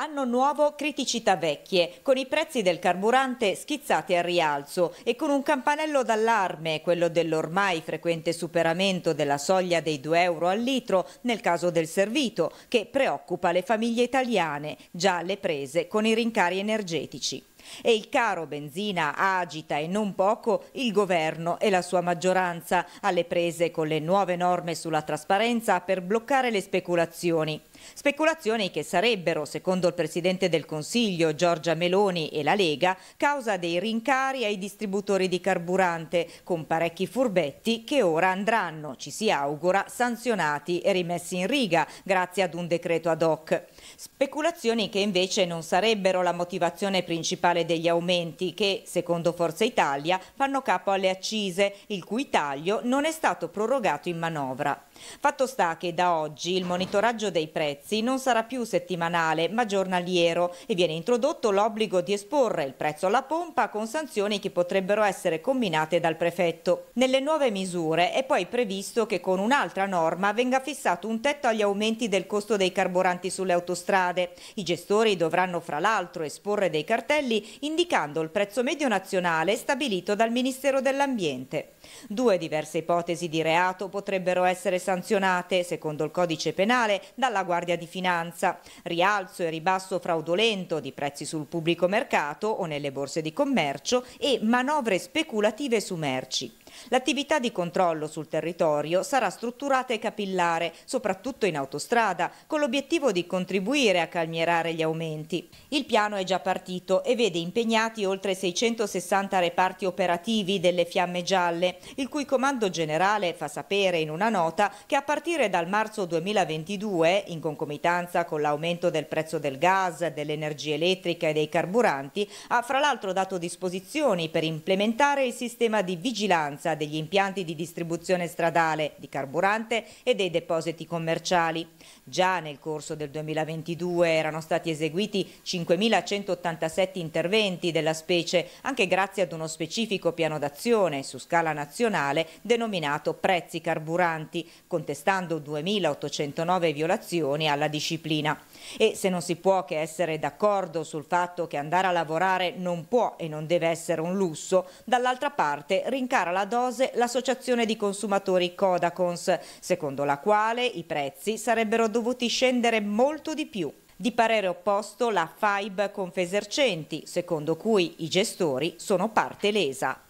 Anno nuovo, criticità vecchie, con i prezzi del carburante schizzati al rialzo e con un campanello d'allarme, quello dell'ormai frequente superamento della soglia dei 2 euro al litro nel caso del servito, che preoccupa le famiglie italiane, già alle prese con i rincari energetici. E il caro benzina agita e non poco il governo e la sua maggioranza alle prese con le nuove norme sulla trasparenza per bloccare le speculazioni. Speculazioni che sarebbero, secondo il Presidente del Consiglio Giorgia Meloni e la Lega, causa dei rincari ai distributori di carburante, con parecchi furbetti che ora andranno, ci si augura, sanzionati e rimessi in riga grazie ad un decreto ad hoc. Speculazioni che invece non sarebbero la motivazione principale principale degli aumenti che, secondo Forza Italia, fanno capo alle accise, il cui taglio non è stato prorogato in manovra. Fatto sta che da oggi il monitoraggio dei prezzi non sarà più settimanale ma giornaliero e viene introdotto l'obbligo di esporre il prezzo alla pompa con sanzioni che potrebbero essere combinate dal prefetto. Nelle nuove misure è poi previsto che con un'altra norma venga fissato un tetto agli aumenti del costo dei carburanti sulle autostrade. I gestori dovranno fra l'altro esporre dei cartelli indicando il prezzo medio nazionale stabilito dal Ministero dell'Ambiente. Due diverse ipotesi di reato potrebbero essere sanzionate, secondo il codice penale, dalla Guardia di Finanza. Rialzo e ribasso fraudolento di prezzi sul pubblico mercato o nelle borse di commercio e manovre speculative su merci. L'attività di controllo sul territorio sarà strutturata e capillare, soprattutto in autostrada, con l'obiettivo di contribuire a calmierare gli aumenti. Il piano è già partito e vede impegnati oltre 660 reparti operativi delle Fiamme Gialle, il cui comando generale fa sapere in una nota che a partire dal marzo 2022, in concomitanza con l'aumento del prezzo del gas, dell'energia elettrica e dei carburanti, ha fra l'altro dato disposizioni per implementare il sistema di vigilanza vigilanza, degli impianti di distribuzione stradale, di carburante e dei depositi commerciali. Già nel corso del 2022 erano stati eseguiti 5.187 interventi della specie, anche grazie ad uno specifico piano d'azione su scala nazionale denominato prezzi carburanti, contestando 2.809 violazioni alla disciplina. E se non si può che essere d'accordo sul fatto che andare a lavorare non può e non deve essere un lusso, dall'altra parte rincara la donna dose l'associazione di consumatori Codacons, secondo la quale i prezzi sarebbero dovuti scendere molto di più. Di parere opposto la FAIB Confesercenti, secondo cui i gestori sono parte lesa.